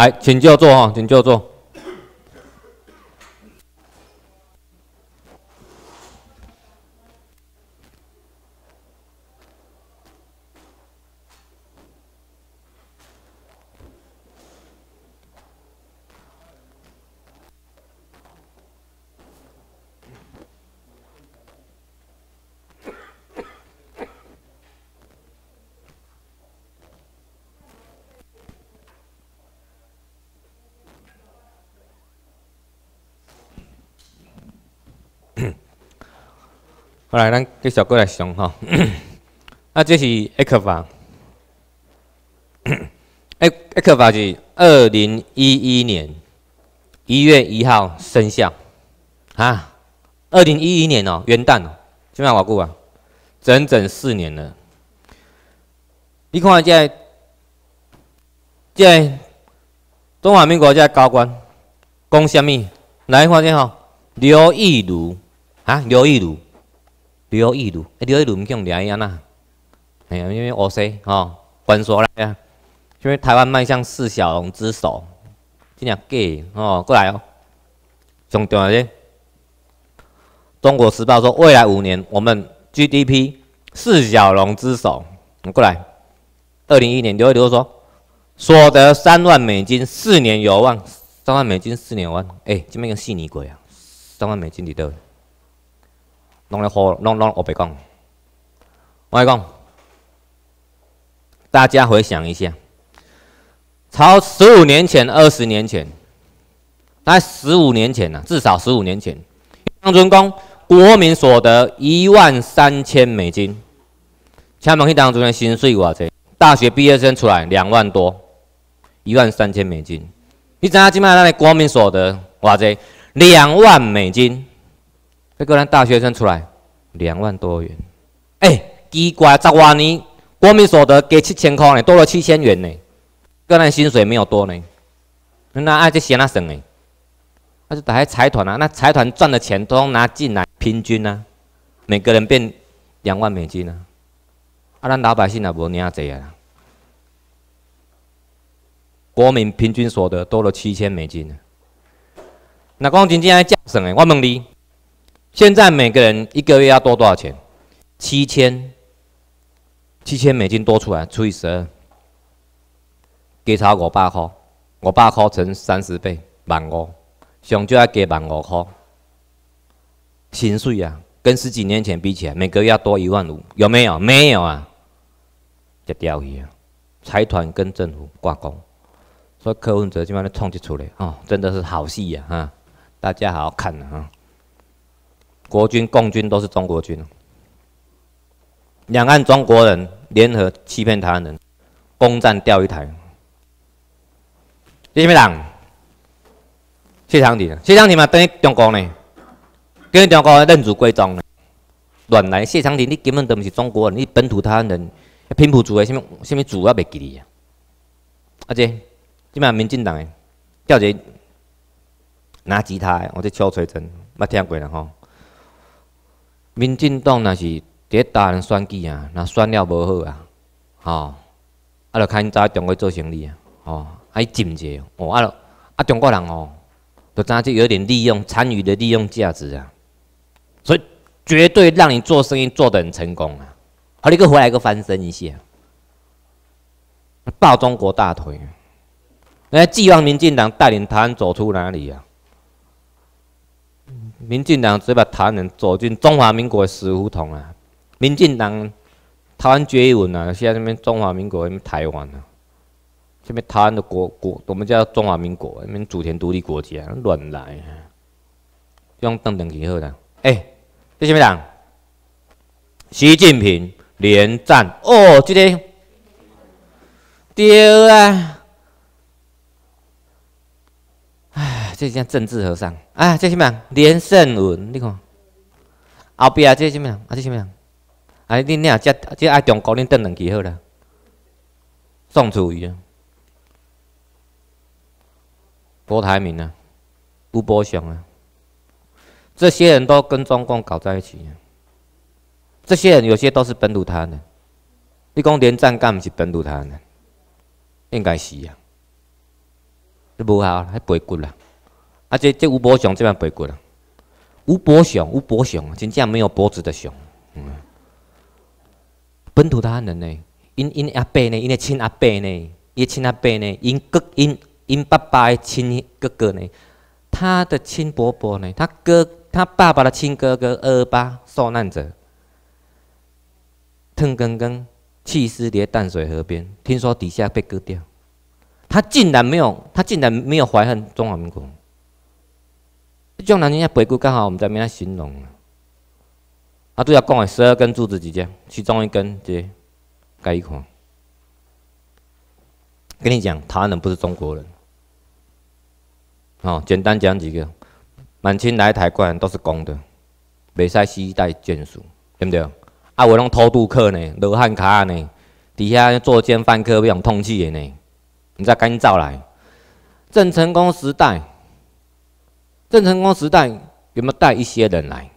来，请就坐哈，请就坐。来，咱继续过来上吼。啊，这是《一克法》，《一克法》是二零一一年一月一号生效啊。二零一一年哦，元旦哦，怎么样，久啊？整整四年了。你看这这现中华民国这高官讲什么？来看这下哦，刘亦儒啊，刘亦儒。刘易路，刘易路，你叫掠伊安呐，哎呀，因为乌西吼，关锁来啊，因为台湾迈向四小龙之首，真正假改哦？过来哦，上中央的，《中国时报》说，未来五年我们 GDP 四小龙之首，你过来。二零一一年，刘一路说，所得三万美金，四年有望。三万美金四年有望，哎，这边一个细腻鬼啊，三万美金里头。弄来好，弄弄我白讲，我来讲，大家回想一下，超十五年前、二十年前，大概十五年前啊，至少十五年前，当中讲国民所得一万三千美金，请问去当中的薪水偌济？大学毕业生出来两万多，一万三千美金，你知影今麦咱的国民所得哇塞两万美金？一个人大学生出来两万多元，哎，奇怪，十万年国民所得加七千块呢，多了七千元呢。个人薪水没有多呢，那爱就嫌他省呢，那就打开财团啊，那财团赚的钱都拿进来平均啊，每个人变两万美金啊，啊，咱老百姓也无念济啊，国民平均所得多了七千美金，那讲真正还降省的。我问你。现在每个人一个月要多多少钱？七千，七千美金多出来除以十二，加他五百块，五百块乘三十倍，万五，上要加万五块，薪水啊，跟十几年前比起来，每个月要多一万五，有没有？没有啊，就钓鱼啊，财团跟政府挂钩，说柯文哲这边的冲击出来哦，真的是好戏呀哈，大家好好看啊。国军、共军都是中国军，两岸中国人联合欺骗台湾人，攻占钓鱼台。你咩人？谢长廷，谢长廷嘛等于中国呢，跟中国认祖归宗呢。乱来！谢长廷，你根本都不是中国人，你本土台湾人，拼不住的，什么什么主也袂记你啊。阿姐，怎嘛民进党的叫一个拿吉他的，我在敲锤针，捌听过了吼。民进党若是第一代人选举啊，若选了无好啊，吼，啊，就牵因早中国做生意啊，吼，爱尽捷，哦，啊著啊中国人哦，都怎就有点利用，参与的利用价值啊，所以绝对让你做生意做得很成功啊，好，你个回来个翻身一下，抱中国大腿，那寄望民进党带领台湾走出哪里啊？民进党把台湾人走进中华民国的死胡同啊！民进党台湾决议文啊，下面中华民国台湾啊，下面台湾的国国，我们叫中华民国，你们主权独立国家乱来，用等等以后的哎，第什么党？习近平连战哦，这里对啊。这叫政治和尚。啊，这什么？连胜文，你看，后壁啊，这什么？啊，这什么？哎，你俩这这爱中国，你等两几好了？宋楚瑜郭台铭啊，吴伯雄啊，这些人都跟中共搞在一起。这些人有些都是本土台的，你讲连战干不是本土台的？应该是啊，你无效，还白骨了。啊，且这吴伯雄这边背过了，吴伯雄、吴伯雄，真正没有脖子的熊。嗯，本土台湾人呢，因因阿伯呢，因的亲阿伯呢，也亲阿伯呢，因哥因因爸爸的亲哥哥呢，他的亲伯伯呢，他哥他爸爸的亲哥哥二八受难者，汤根根弃尸在淡水河边，听说底下被割掉，他竟然没有，他竟然没有怀恨中华民国。这种人，你爱回顾更好，我们再免爱形容。啊，主要讲的十二根柱子之间，其中一根这是改款。跟你讲，他人不是中国人。哦，简单讲几个：满清来台湾都是公的，袂使世代眷属，对不对？啊，有那种偷渡客呢，罗汉卡呢，底下作奸犯科，要用通气的呢，你再赶紧走来。郑成功时代。郑成功时代有没有带一些人来？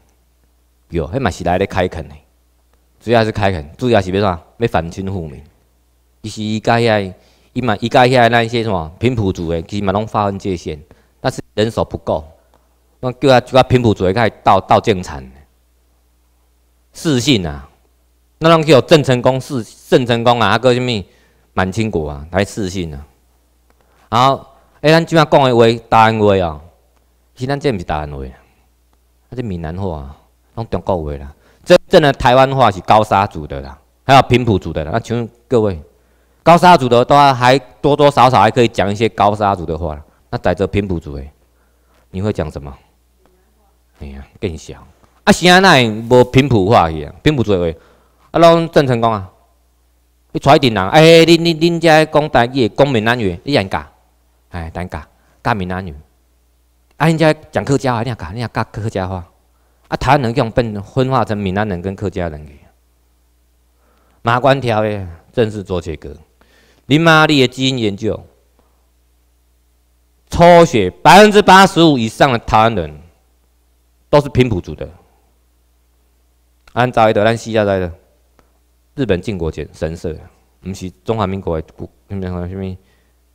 有，还蛮是来咧开垦咧，主要是开垦。主要是别啥，要反清复明。伊实伊盖下伊一伊一盖下来，那一些什么平埔族的，其实蛮能划分界限。但是人手不够，那叫他叫平埔族的开始到到建厂。赐姓啊，那啷叫郑成功赐？郑成功啊，他个什么？满清国啊，来四姓啊。好，后哎，咱今下讲的话，位大恩威啊。是咱这毋是台湾话，啊，是闽南话，拢中国话啦。真正的台湾话是高沙族的啦，还有平埔族的啦。那问各位，高沙族的话还多多少少还可以讲一些高沙族的话。那在这平埔族诶，你会讲什么？哎呀，更少。啊，是安那会无平埔话去啊？平埔族话，啊，拢郑成功啊。你出来镇人，哎，你你你家讲台语、讲闽南语，你认教，哎，等教教闽南语。啊！人家讲客家话，你讲你讲客家话。啊！台湾人用种分分化成闽南人跟客家人。马关条约正式做切割。林玛丽的基因研究，抽血百分之八十五以上的台湾人都是平埔族的。照在的，咱西亚在的。日本靖国前神社，不是中华民国的。什么什么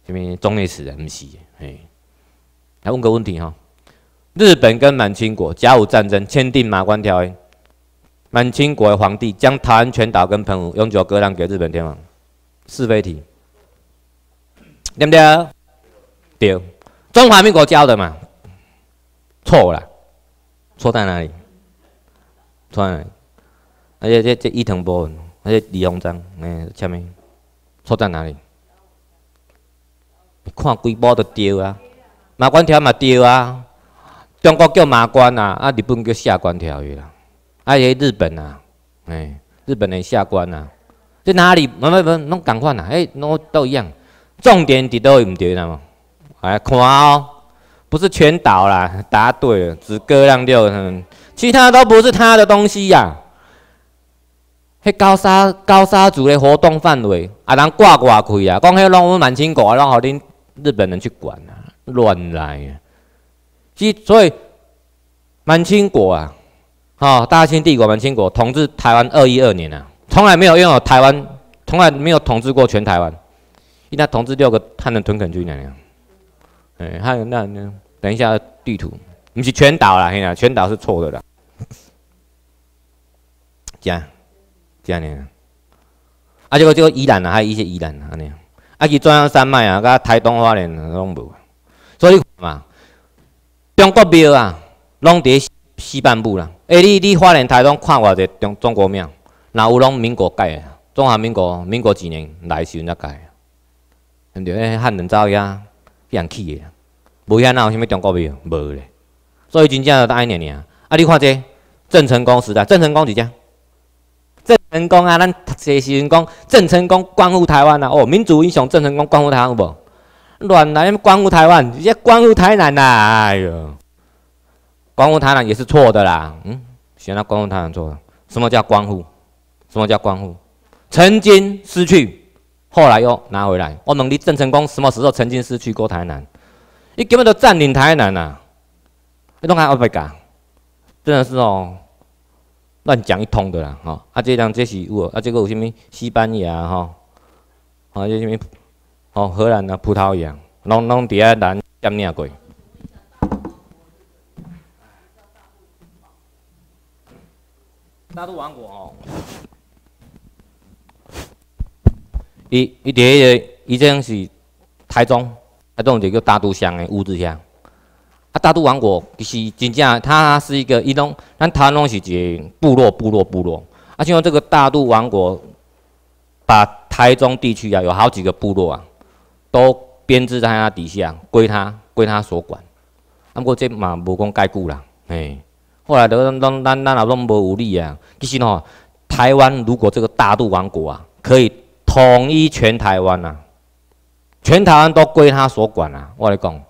什么中内史的，不是。来问个问题哈，日本跟满清国甲午战争签订马关条约，满清国的皇帝将台湾全岛跟澎湖永久割让给日本天皇，是非题，对不对？对，中华民国教的嘛，错啦，错在哪里？错在哪里？而且这这伊藤博文，而且李鸿章，嗯，什么？错在哪里？看几波就对啊。马关条约嘛，对啊，中国叫马关啊，啊，日本叫下关条约啦。啊，个日本啊，哎，日本人下关啊，在哪里？不不不，拢共款啊，哎，拢都一样，重点伫倒位毋对嘛，哎，看哦，不是全倒啦。答对了，只割让掉，其他都不是他的东西呀。迄高沙高沙族的活动范围啊，人挂挂开啊，讲迄拢阮满清国，啊，拢互恁日本人去管啊。乱来！即所以满清国啊，哦，大清帝国、满清国统治台湾二一二年啊，从来没有拥有台湾，从来没有统治过全台湾，一但统治六个汉人屯垦区那样。哎，还有那……等一下，地图不是全岛啦，全岛是错的啦。这样、这样呢？啊，这个这个宜兰啊，还有一些宜兰啊尼啊，去中央山脉啊，跟台东花莲拢无。嘛，中国庙啊，拢伫西半部啦。哎，你你花莲台拢看偌济中中国庙，若有拢民国改诶，中华民国民国几年来时阵一改，对不对？汉人走呀，去人起诶，无遐哪有啥物中国庙，无咧。所以真正大爱念念啊！啊，你看这郑成功时代，郑成功几只？郑成功啊，咱读册时阵讲，郑成功光复台湾啊！哦，民族英雄郑成功光复台湾，有无？乱来，你们光复台湾，接光复台南啦！哎呦，光乎台南也是错的啦。嗯，选了光乎台南错。什么叫光乎？什么叫光乎？曾经失去，后来又拿回来。我们离郑成功什么时候曾经失去过台南？你根本就占领台南啦！你弄开我白讲，真的是哦，乱讲一通的啦！哈，啊，这样这是有啊，这个有甚物西班牙哈？啊，这甚物？哦，荷兰啊，葡萄牙，拢拢拢在咱占领过。大陆王国哦，伊伊迄个已经是台中，台中一叫大都乡的乌子乡。啊，大都王国其实真正它是一个，伊拢咱它拢是一个部落，部落，部落。啊，就说这个大都王国把台中地区啊，有好几个部落啊。都编制在他底下，归他，归他所管。不过这嘛无讲解雇啦，嘿，后来都都咱咱也拢无有力啊。其实吼，台湾如果这个大陆王国啊，可以统一全台湾啊，全台湾都归他所管啊。我来讲，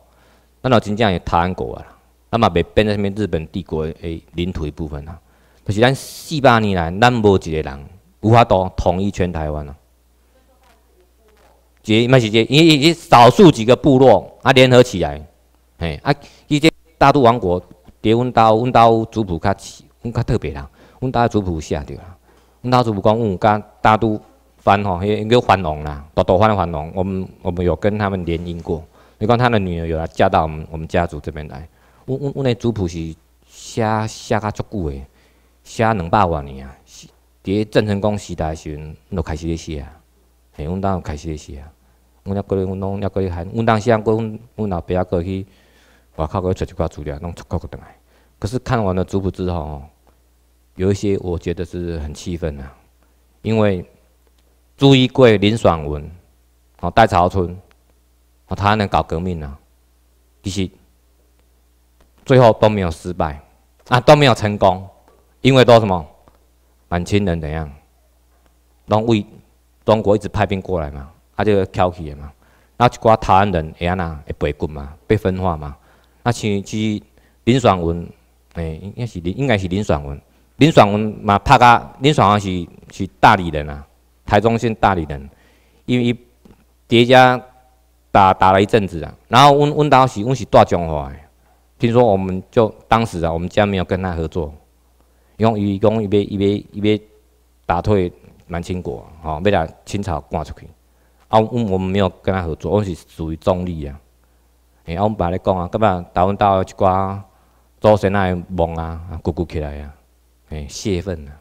咱老真正是台湾国啊，那么被变在那边日本帝国诶领土一部分啊。可是咱四百年来，咱无一个人有法度统一全台湾啊。个嘛是杰，伊伊伊少数几个部落啊联合起来，嘿啊！伊些大都王国，伫阮兜阮兜族谱较阮较特别啦，阮兜族谱写著啦。阮兜族谱讲温甲大都翻吼，迄叫繁荣啦，大大方的繁荣。我们我们有跟他们联姻过，你看他的女儿有来嫁到我们我们家族这边来。阮阮阮的族谱是写写较足久的，写两百多年啊。伫郑成功时代时，阵就开始写，啊。阮兜开始写啊。我也过去，我拢也过去，喊。我当时过，我阮老爸也过去外口去找一寡资料，弄出国的来。可是看完了族谱之后，有一些我觉得是很气愤的，因为朱一贵、林爽文、哦，戴朝春，哦，他能搞革命啊，其实最后都没有失败，啊都没有成功，因为都什么满清人怎样，拢为中国一直派兵过来嘛。他就个挑起的嘛，那一寡台湾人会安那会背棍嘛，被分化嘛。那像即林爽文，诶，应该是林，应该是林爽文。林爽文嘛拍个林爽文是是大理人啊，台中县大理人。因为伊叠加打打了一阵子啊，然后阮阮当是阮是大将的，听说我们就当时啊，我们家没有跟他合作，伊讲伊讲伊要伊要伊要打退满清国，吼，要来清朝赶出去。啊，我们没有跟他合作，我们是属于中立啊。哎，啊，我们白咧讲啊，噶末台湾岛啊一寡祖先啊的墓啊，啊，鼓鼓起来啊，哎，泄愤啊。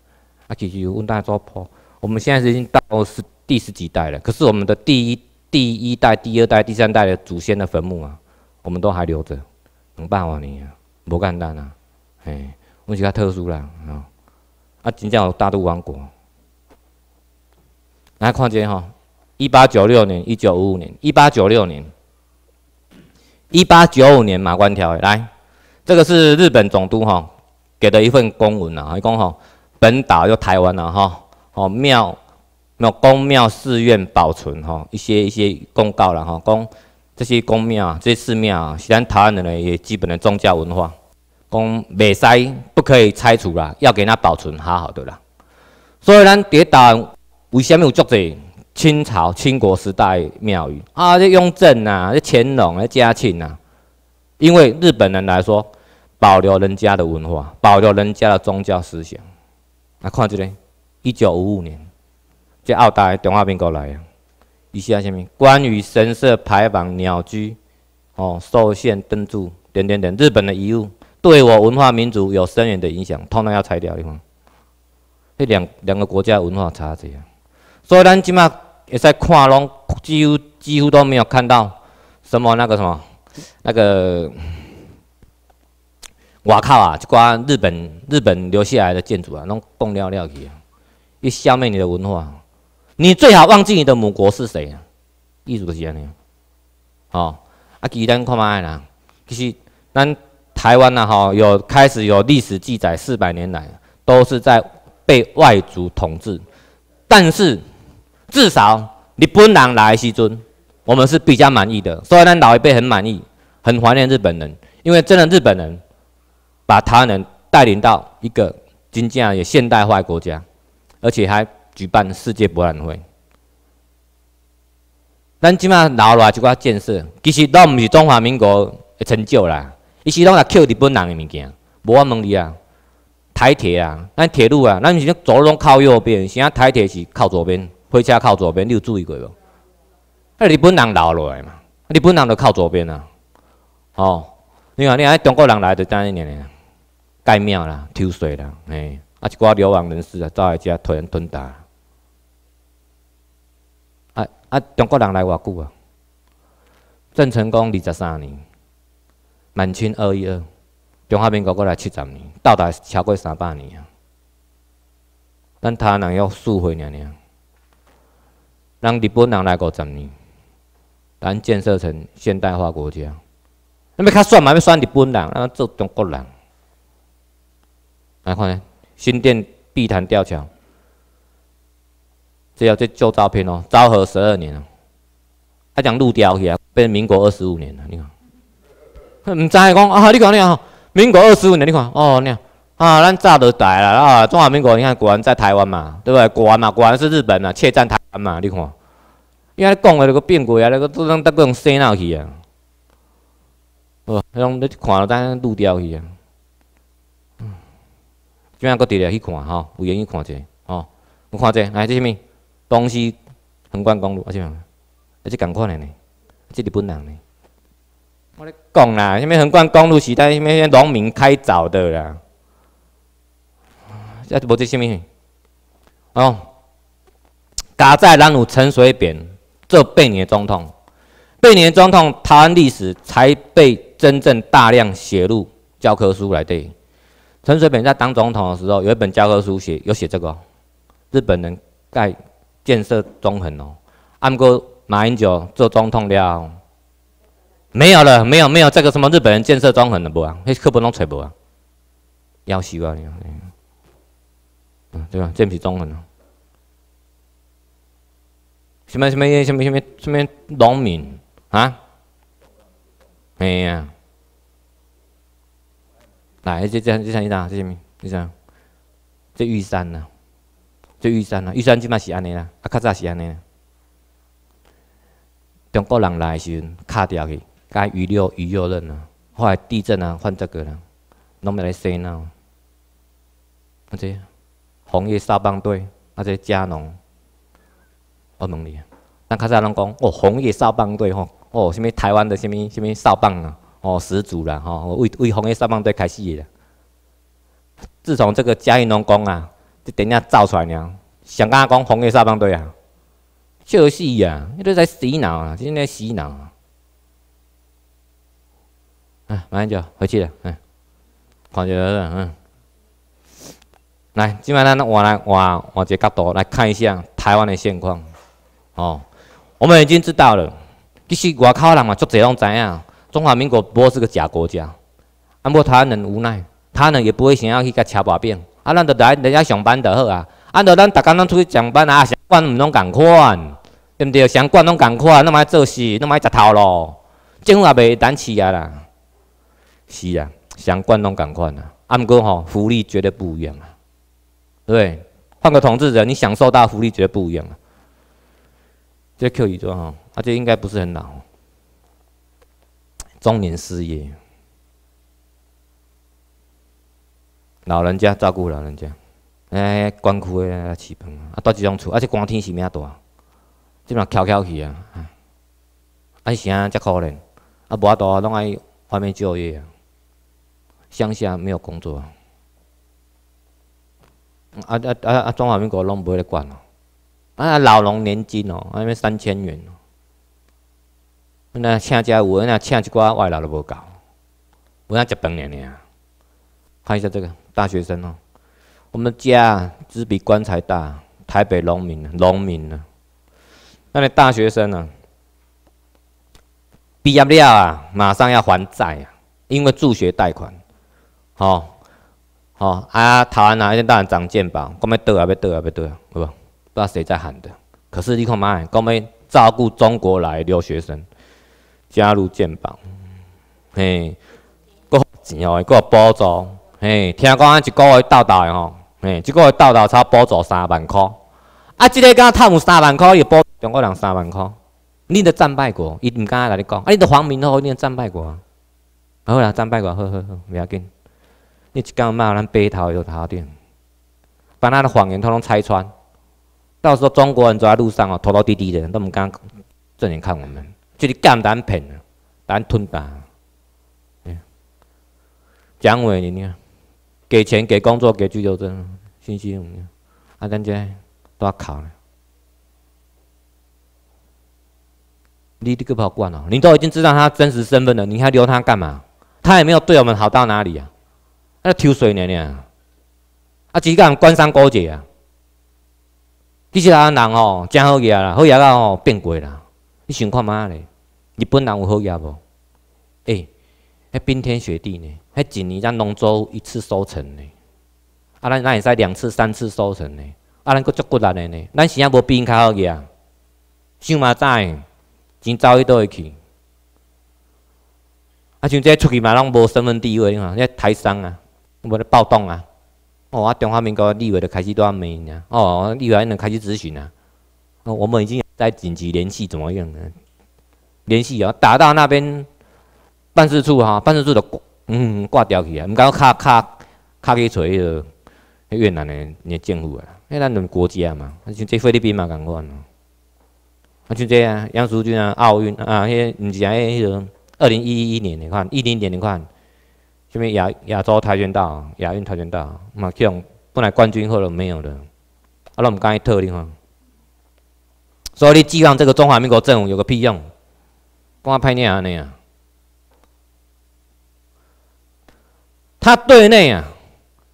啊，其实有问大家说，我们现在是已经到十第十几代了，可是我们的第一第一代、第二代、第三代的祖先的坟墓啊，我们都还留着，能办完你？不干单啊，哎，我们题它特殊啦啊。啊，真正有大陆王国，来看看这哈。一八九六年，一九五五年，一八九六年，一八九五年《马关条约》来，这个是日本总督哈给的一份公文呐，讲哈本岛就台湾啦哈，哦庙、庙、公庙、寺院保存哈，一些一些公告啦哈，讲这些公庙啊、这些寺庙啊，是咱台湾的呢也基本的宗教文化，讲别拆不可以拆除啦，要给它保存好好的啦。所以咱跌倒，为什么有足侪？清朝清国时代庙宇啊，这雍正啊，这乾隆啊，嘉庆啊，因为日本人来说，保留人家的文化，保留人家的宗教思想。来看这里，一九五五年，这澳大利亚、中华民国来啊，一下什么？关于神社牌坊、鸟居、哦、寿限灯柱，点点点，日本的遗物，对我文化民族有深远的影响，通通要拆掉的嘛。这两两个国家文化差所以咱今嘛。也在看，拢几乎几乎都没有看到什么那个什么那个外靠啊，就关日本日本留下来的建筑啊，拢动掉了去啊，一消灭你的文化，你最好忘记你的母国是谁。啊，史就是安尼。哦，啊，其实咱看麦啦，其实咱台湾啊，吼，有开始有历史记载，四百年来都是在被外族统治，但是。至少，日本人来西尊，我们是比较满意的。所以，咱老一辈很满意，很怀念日本人，因为真的日本人把台湾人带领到一个真正啊现代化国家，而且还举办世界博览会。咱即留落来即个建设，其实拢毋是中华民国的成就啦，伊是拢来捡日本人的物件。无我问你啊，台铁啊，咱铁路啊，咱是讲左拢靠右边，在台铁是靠左边？火车靠左边，你有注意过无？啊，日本人留落来嘛，日本人就靠左边啊。哦，你看，你看，中国人来就单一年年盖庙啦、抽水啦，嘿，啊一寡流亡人士啊，走来遮突然吞打。啊啊，中国人来偌久啊？郑成功二十三年，满清二一二，中华民国过来七十年，到达超过三百年啊。但他人要数回年年。让日本人来个十年，咱建设成现代化国家。那么卡算嘛？要算日本人，咱做中国人。来看呢，新店碧潭吊桥，这要这旧照片哦。昭和十二年哦，他讲陆雕去啊，变民国二十五年了。你看，唔知讲啊，你看你看，民国二十五年，你看哦，你看啊，咱早就来了啊。中华民国，你看，果然在台湾嘛，对不对？果然嘛，果然是日本啊，窃占台。妈你看伊安尼讲诶著佫变过啊你看即种逐个用洗脑去啊哦，迄种你看着偂拄着去啊嗯，即样佫直直去看吼有闲去看者吼有看者来这啥物东西横贯公路啊这样啊这款的呢？这日本人呢我咧讲啦啥物横贯公路时代啥物啥物农民开早的啦啊无这啥物哦打在南乳陈水扁，这八年总统，八年总统台湾历史才被真正大量写入教科书来对。陈水扁在当总统的时候，有一本教科书写有写这个，日本人盖建设中横哦，按过马英九做总统了，没有了，没有没有这个什么日本人建设中横的无啊，那课本拢吹无啊，要修啊你，对吧？这不是中横哦。什么什么什么什么什么农民啊？哎呀！来，这这这啥？这什么？这啥？这玉山呐，这玉山呐。玉山今麦是安尼啦，啊，较早是安的。中国人来的时，卡掉去，该预料预料了。后来地震啊，换这个了，拢不来洗脑。那这红叶少棒队，那这加农。我问你，咱较早拢讲哦，红叶扫棒队吼，哦，什物台湾的什物什物扫棒啊，哦，始祖啦吼，为为红叶扫棒队开始的。自从这个嘉义农工啊，一点点造出来呢。想讲讲红叶扫棒队啊，就是呀，你在洗脑啊，今天洗脑啊。啊，马上就回去了，嗯，看著了，嗯。来，今摆咱换来换换一个角度来看一下台湾的现况。哦，我们已经知道了。其实外口人嘛，足侪拢知影，中华民国不过是个假国家。啊，不过他仍无奈，他人也不会想要去甲枪把柄，啊，咱都来人家上班就好啊。啊，照咱逐天拢出去上班啊，谁管毋拢共款，对不对？上管拢共款，么爱做事，么爱食头路，政府也袂等死啊啦。是啊，上管拢共款啊。啊，不过吼，福利绝对不一样啊。对，换个统治者，你享受到福利绝对不一样啊。这 Q 姨做啊，这应该不是很老，中年失业，老人家照顾老人家，哎，鳏夫诶，起棚啊，住这种厝，而且寒天是命大，即嘛翘翘去啊，哎，啥才可怜，啊，无阿大拢爱外面就业，啊，乡下没有工作，啊啊啊啊，中华民国拢袂咧管哦。啊，老农年金哦，啊，咩三千元哦，那请家有，那请一寡外劳都无够，无那食饭了啊。看一下这个大学生哦，我们家只比棺材大。台北农民，农民呢？那个大学生呢？毕业了，啊，马上要还债啊，因为助学贷款。吼吼，啊，头啊拿一件大长剑吧，讲要倒啊，要倒啊，要倒啊，好不？不知道谁在喊的，可是你看嘛，讲我照顾中国来留学生，加入健保，嘿，搁钱哦，个补助，嘿，听讲啊，一个月到到的吼，嘿，一个月到到差补助三万块，啊，即个敢趁有三万块伊补中国人三万块，你的战败过，伊毋敢甲你讲，啊，你的黄明都好，你的战败过，好啦，战败过，好好好，袂要紧，你一讲嘛，咱背头有头点，把他的谎言统统拆穿。到时候中国人走在路上哦，拖拖低滴的，都唔敢正眼看我们，就是简单骗，单吞单。蒋委员长，给钱、给工作、给居留证、信息，啊，等下都要考。你这个不好管哦，你都已经知道他真实身份了，你还留他干嘛？他也没有对我们好到哪里啊，那抽水呢呢，啊，啊，只人官商勾结啊。其实咱人哦，真好业啦，好业啦吼变鬼啦。你想看嘛咧？日本人有好业无？哎，迄冰天雪地呢，迄一年咱拢做一次收成呢。啊，咱咱会使两次、三次收成呢，啊，咱阁足骨力的呢。咱时也无比人较好业，想嘛怎？钱走去倒会去。啊，像这出去嘛，拢无身份地位，你看，遐台商啊，无咧暴动啊。哦，啊，中华民国立委的开始端没呢？哦，立委还能开始咨询啊？哦，我们已经在紧急联系，怎么样呢？联系啊，打到那边办事处哈，办事处的挂嗯挂掉去啊，唔敢要卡卡卡去锤了越南的那政府啊，因为咱的国家嘛，啊像这菲律宾嘛，敢款咯，啊像这样，杨淑记啊，奥运啊，那个不是还那个二零一一年你看，一零年你看。什么亚亚洲跆拳道、亚运跆拳道，嘛这种本来冠军后都没有的。啊，我们刚才特例啊，所以你寄望这个中华民国政府有个屁用？帮他拍念啊尼啊？他对内啊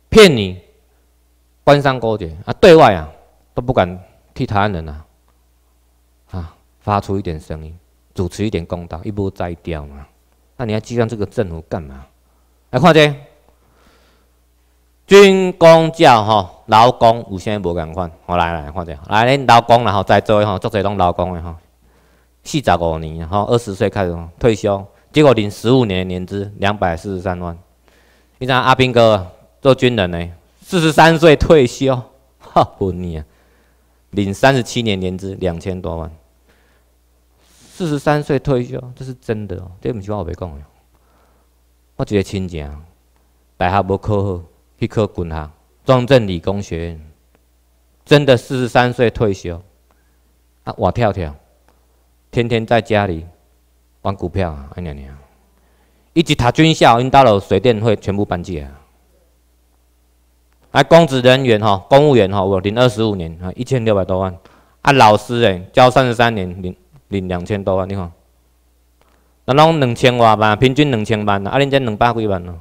骗你，官商勾结啊；对外啊都不敢替台湾人啊啊发出一点声音，主持一点公道，一波栽掉嘛？那你还寄望这个政府干嘛？来看这，军工教吼，劳工有些无共款。我来来，看这，来恁劳工，然后在座的吼，做这拢劳工的吼，四十五年，吼二十岁开始退休，结果领十五年年资两百四十三万。你睇阿兵哥做军人呢，四十三岁退休，哈不腻啊，领三十七年年资两千多万，四十三岁退休，这是真的哦，这唔希望我未讲哟。我一个亲戚大学无考好，去考军校，中正理工学院，真的四十三岁退休，啊，我跳跳，天天在家里玩股票啊，啊，尼，一直读军校，因到了水电会全部搬去啊，来，公职人员哈，公务员哈，我领二十五年啊，一千六百多万，啊，老师哎，教三十三年领领两千多万，你看。人拢两千偌万，平均两千万啊！恁这两百几万哦，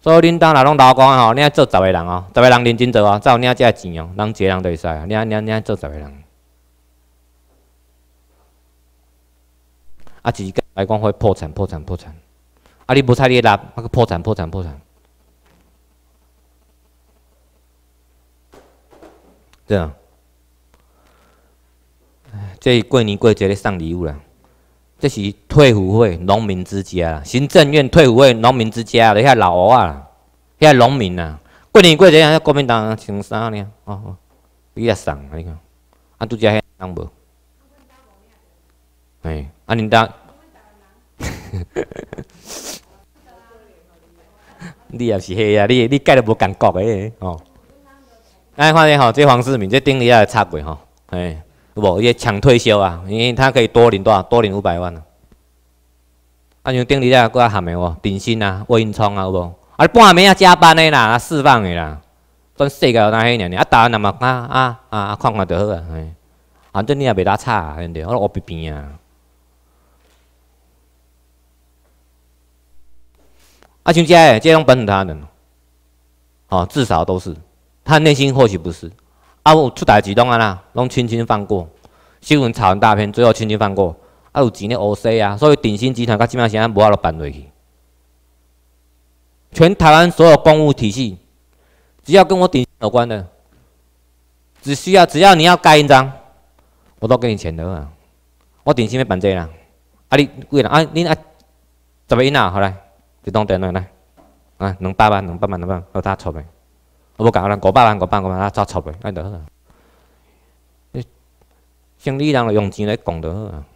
所以恁当若拢老讲吼，恁爱做十个人哦，十个人认真做哦，才有恁啊只钱哦，人一个人著会使啊！恁啊恁恁爱做十个人，啊，是己来讲会破产，破产，破产！啊，你无差你啦，那个破产，破产，破产！对啊，这过年过节咧送礼物啦。这是退伍会农民之家，行政院退伍会农民之家，的遐老阿啊，遐农民啊，过年过节啊，国民党穿衫呢？哦比不要上那个，俺拄只遐干部。哎，俺领导。你也是遐啊，你你改了无感觉个？哦。哎，看下吼，这黄世明这顶日也插过吼，哎。无，伊个抢退休啊，因为他可以多领多少，多领五百万啊。啊，像顶你只个下面哦，底薪啊、卧薪仓啊，好不？啊，半暝啊加班嘞啦，释放嘞啦，转细个有哪样呢？啊，大那么啊啊啊，看看就好啊。哎，反正你也袂打差，啊，肯定。我我比平啊。啊，像这，这种本土蛋人，哦，至少都是，他内心或许不是。啊，有出代志拢啊啦，拢轻轻放过，新闻炒完大片，最后轻轻放过。啊，有钱的乌西啊！所以鼎新集团到即毛时啊，无法度办落去。全台湾所有公务体系，只要跟我鼎有关的，只需要只要你要盖印章，我都给你钱的啊！我鼎新要办这啦，啊你贵人啊，恁啊，怎么印啊？好来，就当电话来，啊能办吧，能办吧，能办，好大钞票。我搞人五百万、五百万，啊，早抽袂安得呵？你生理人用钱来讲得好啊！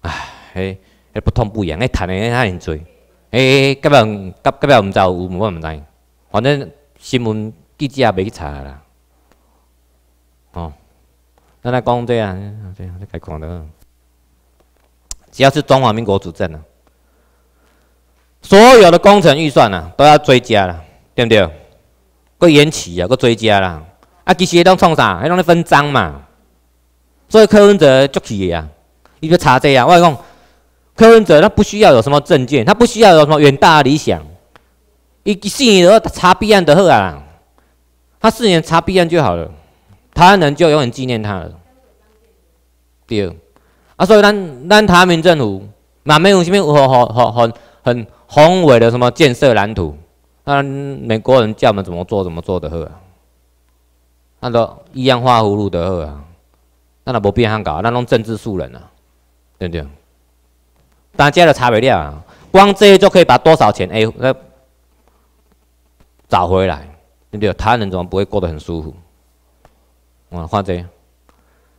唉，迄、迄不痛不痒，迄趁的迄很侪。迄、迄、迄，今边、隔壁毋知有无？我唔知。反正新闻记者也袂去查啦。哦，咱来讲这样，这样，你来讲得。只要是中华民国主政啊。所有的工程预算啊，都要追加啦，对不对？佫延期啊，佫追加啦。啊，其实都创啥？迄种咧分赃嘛。所以柯文哲就去呀，伊就查这样。我讲，柯文哲他不需要有什么证件，他不需要有什么远大的理想。一四年都查弊案的好啊，他四年查弊案就好了，台湾人就永远纪念他了。对。啊，所以咱咱台湾民政府，哪没有甚物？好好很很很。宏伟的什么建设蓝图？那美国人叫我们怎么做，怎么做的呵。那都一样画葫芦的呵啊。那都不必要搞，那弄政治素人啊，对不对？大家的差杯料啊，光这些就可以把多少钱 A 那找回来，对不对？台湾人怎么不会过得很舒服？我看这，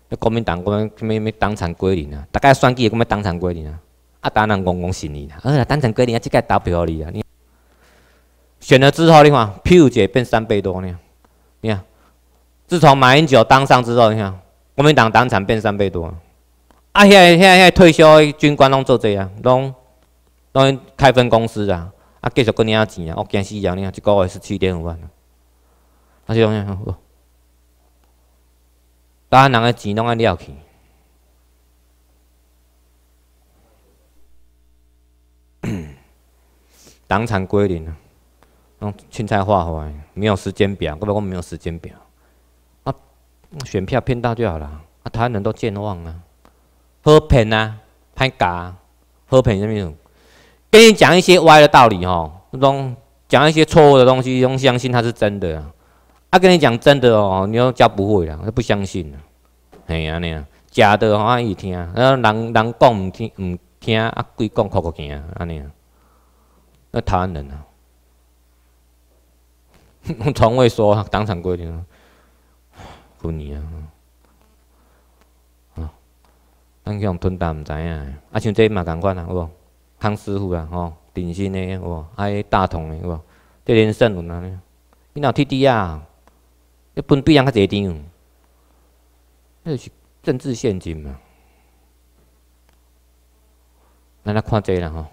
这国民党，国民什么什党产归零啊？大概算计也咩党产归零啊？啊，单人公公是你啦，呃，单层隔离啊，即个倒不了啊！你选了之后哩看票就变三倍多呢。你看，自从马英九当上之后，你看国民党党产变三倍多。啊，现在现在现在退休的军官拢做这样，拢拢开分公司啊，啊，继续过啊钱啊。我惊死人，你看一个月十七点五万。啊，就单人的钱拢安了去。当场归零啊！用青菜画回来，没有时间表，我没有时间表啊。选票骗到就好了啊！台湾人都健忘啊，喝骗啊，拍假，喝骗什么？种。跟你讲一些歪的道理哦，种讲一些错误的东西，用相信他是真的。啊跟你讲真的哦，你又教不会了，他不相信了。哎呀，尼啊，假的哦，伊听啊，人人讲唔听唔听啊，鬼讲靠个件啊，安尼啊。那台湾人啊，从未说当场规定，不你啊，啊，咱向吞啖唔知影，啊像这嘛同款啊，好无？康师傅啊，吼，鼎鑫的，好无？啊，大同的，好无？这连胜轮啊，伊若铁弟啊，一分比赢较侪点，那是政治陷阱啊，咱来看这啦吼。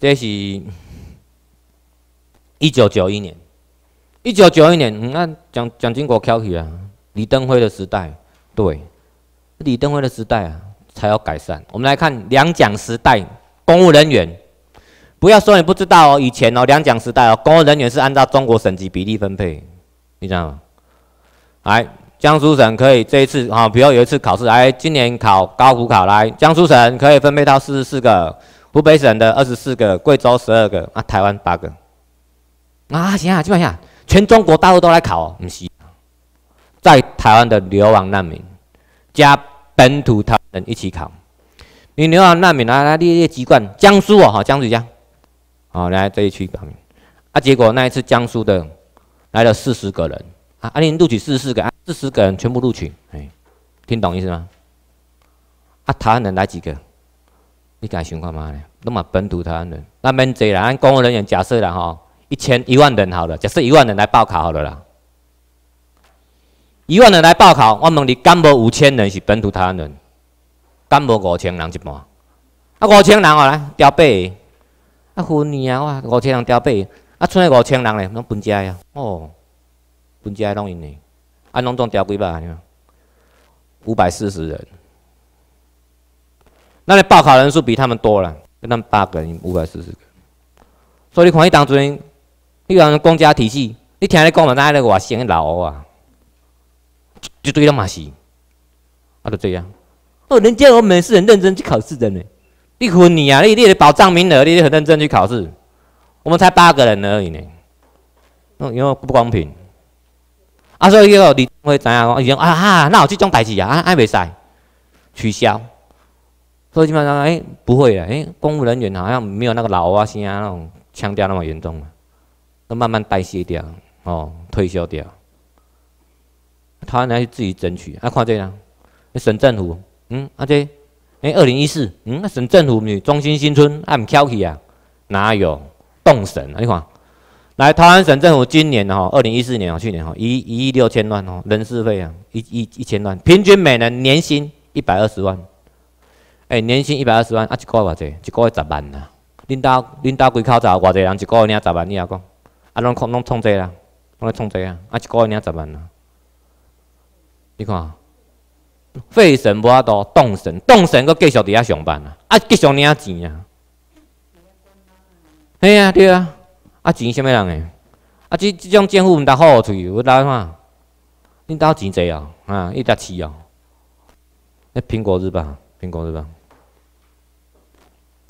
这是一九九一年，一九九一年，你看蒋蒋经国挑起啊，李登辉的时代，对，李登辉的时代啊，才要改善。我们来看两蒋时代，公务人员，不要说你不知道哦，以前哦，两蒋时代哦，公务人员是按照中国省级比例分配，你知道吗？哎，江苏省可以，这一次啊，比如有一次考试，哎，今年考高普考，来，江苏省可以分配到四十四个。湖北省的二十四个，贵州十二个，啊，台湾八个，啊，行啊，基本上全中国大陆都来考，不是，在台湾的流亡难民加本土台湾人一起考，你流亡难民啊，来你你籍贯江苏哦，哈，江苏江，样，好来这一区报名，啊，结果那一次江苏的来了四十个人，啊，啊，你录取四十四个，啊，四十个人全部录取，哎，听懂意思吗？啊，台湾人来几个？你敢想看嘛？那么本土台湾人，那免追啦。按公务人员假设啦，吼，一千一万人好了，假设一万人来报考好了啦。一万人来报考，我问你，干无五千人是本土台湾人？干无五千人一半？啊，五千人哦，来调配，啊分呢啊，五千人调配，啊剩下五千人咧，拢分家呀。哦，分家拢因呢，啊，拢总调配吧，五百四十人。那你报考人数比他们多了，跟他们八个人五百四十个，所以你看你当初，你讲公家体系，你听你讲嘛，个外省先老啊，就对了嘛是，啊就这样。哦，人家我们是很认真去考试的呢，你唬你啊，你你的保障名额，你很认真去考试，我们才八个人而已呢，那因为不公平。啊所以个李中辉讲，啊啊，那有这种代志啊，啊，啊，未使，取消。所以基本上，哎，不会啊，哎，公务人员好像没有那个老啊声那种腔调那么严重了，都慢慢代谢掉，哦，退休掉。台湾人自己争取，还看这样，省政府，嗯，阿姐，哎，二零一四，嗯，省政府去中心新村还唔翘起啊？哪有动啊？你看，来，台湾省政府今年哈，二零一四年哦，去年哈，一，一亿六千万哦，人事费啊，一，一，一千万，平均每人年薪一百二十万。哎，年薪一百二十万，啊，一个月偌济？一个月十万啊。恁兜恁家几口子？偌济人？一个月领十万，你也讲？啊，拢拢创济啦，拢咧创济啊？啊，一个月领十万啊。你看，费神无阿多，冻神冻神，佫继续伫遐上班啊，啊，继续领钱啊。嘿啊，对啊，啊，钱甚物人诶？啊，即即种政府毋搭好吹，要搭看。恁兜钱济哦，啊，伊直饲哦。诶，苹果日报，苹果日报。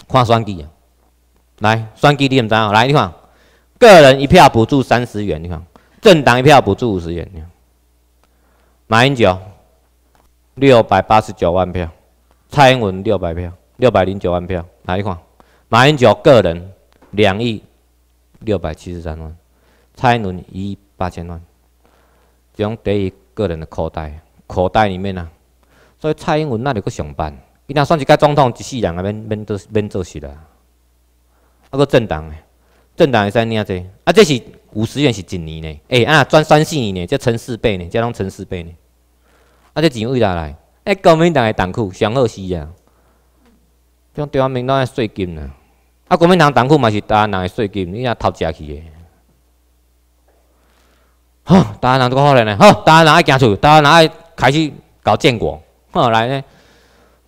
看双击啊！来，双击点知影，来，你看，个人一票补助三十元，你看，政党一票补助五十元。你看，马英九六百八十九万票，蔡英文六百票，六百零九万票。来，你看，马英九个人两亿六百七十三万，蔡英文一亿八千万。这种等于个人的口袋，口袋里面呢，所以蔡英文那里去上班。伊若算一个总统，一世人啊，免免做免做事啊。啊个政党，政党会使领啊啊，这是五十元是一年呢。诶，啊转三四年呢，叫乘四倍呢，叫拢乘四倍呢。啊，这钱为哪来？哎，国民党诶党库上好死啊！种台湾民众税金啊，啊，国民党党库嘛是湾人诶税金，伊若偷食去吼，好，湾人都好呢，吼，好，湾人爱行出，湾人爱开始搞建国，吼来呢。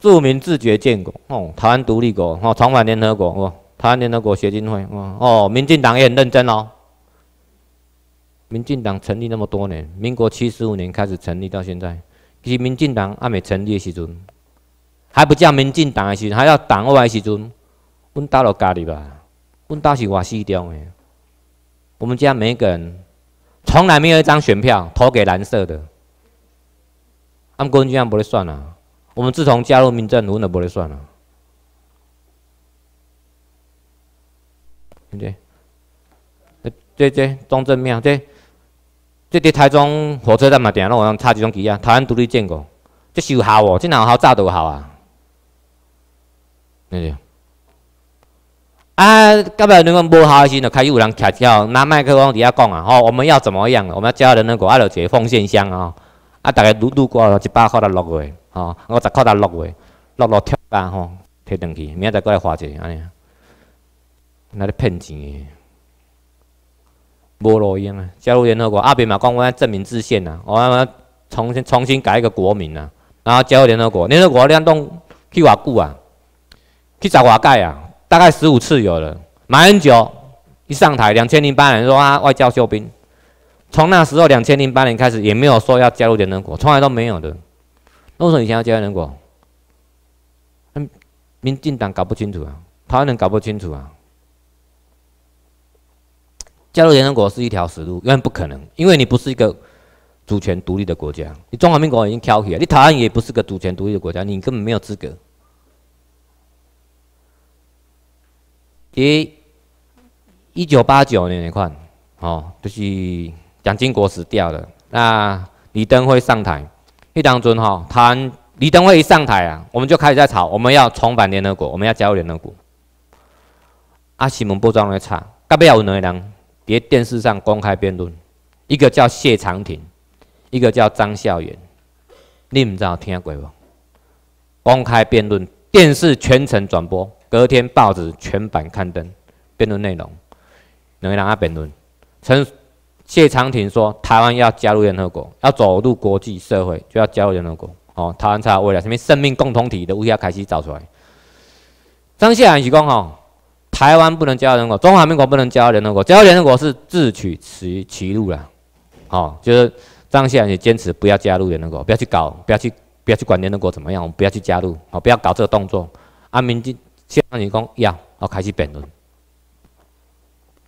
著名自觉建国，哦，台湾独立国，哦，重返联合国，哦，台湾联合国协进会，哦，民进党也很认真哦。民进党成立那么多年，民国七十五年开始成立到现在，其实民进党还没成立的时阵，还不叫民进党时钟，还要党外时阵，阮到了家里吧？阮到是外西掉的。我们家每一个人从来没有一张选票投给蓝色的，按规矩按不哩算啊。我们自从加入民政，无哪无得算了，对不对？对，这忠正庙，对，这这台中火车站嘛，定拢有差几种机啊？台湾独立建国，这有效哦，这哪有好炸无好啊？对不对？啊，刚才你们无效时，就开始有人乞巧拿麦克风底下讲啊，哦，我们要怎么样？我们要加入那个阿罗姐奉献箱啊，啊，大概路路过一百块到六块。哦，我十块台落去，落落贴吼，摕转去，明仔载过来花者，安尼啊，那咧骗钱的，无路用啊！加入联合国，阿扁嘛讲要证明自信啊，我要重新重新改一个国名啊，然后加入联合国。联合国两栋去偌久啊，去找瓦盖啊，大概十五次有了，马英九一上台，两千零八年说啊外交修兵，从那时候两千零八年开始，也没有说要加入联合国，从来都没有的。我说：“以前要加入联国，嗯，民进党搞不清楚啊，台湾人搞不清楚啊。加入联合国是一条死路，永远不可能，因为你不是一个主权独立的国家。你中华民国已经挑起，了，你台湾也不是个主权独立的国家，你根本没有资格。”一九八九年那块，哦，就是蒋经国死掉了，那李登辉上台。迄当中哈，谈李登辉一上台啊，我们就开始在吵，我们要重返联合国，我们要加入联合国。阿西闻波章来查，隔壁要有两个人伫电视上公开辩论，一个叫谢长廷，一个叫张孝元。你毋知道听啊鬼公开辩论，电视全程转播，隔天报纸全版刊登辩论内容，两个人啊辩论，陈。谢长廷说：“台湾要加入联合国，要走入国际社会，就要加入联合国。哦，台湾才有未来。什么生命共同体的乌鸦开始找出来？”张谢安也讲：“哦，台湾不能加入联合国，中华民国不能加入联合国。加入联合国是自取其其辱了。哦，就是张谢安也坚持不要加入联合国，不要去搞，不要去，不要去管联合国怎么样，我们不要去加入，哦，不要搞这个动作。”阿明进先生也讲：“要，哦，开始辩论。